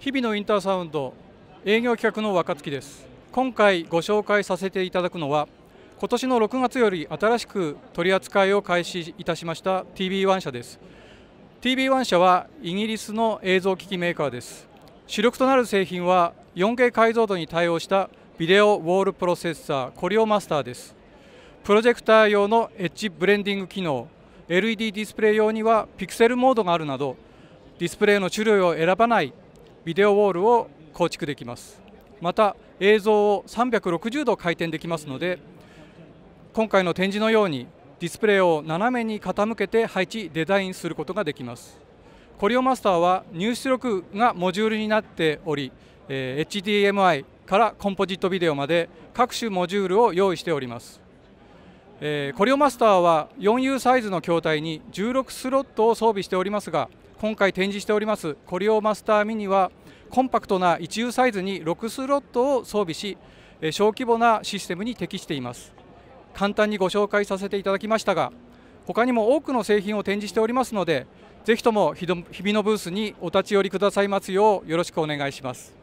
日々のインターサウンド営業企画の若月です今回ご紹介させていただくのは今年の6月より新しく取り扱いを開始いたしました TB1 社です TB1 社はイギリスの映像機器メーカーです主力となる製品は 4K 解像度に対応したビデオウォールプロセッサーコリオマスターですプロジェクター用のエッジブレンディング機能 LED ディスプレイ用にはピクセルモードがあるなどディスプレイの種類を選ばないビデオウォールを構築できますまた映像を360度回転できますので今回の展示のようにディスプレイを斜めに傾けて配置デザインすることができますコリオマスターは入出力がモジュールになっており、え HDMI からコンポジットビデオまで各種モジュールを用意しております、えコリオマスターは 4U サイズの筐体に16スロットを装備しておりますが今回展示しておりますコリオマスターミニはコンパクトな一 u サイズに6スロットを装備し小規模なシステムに適しています簡単にご紹介させていただきましたが他にも多くの製品を展示しておりますのでぜひとも日々のブースにお立ち寄りくださいますようよろしくお願いします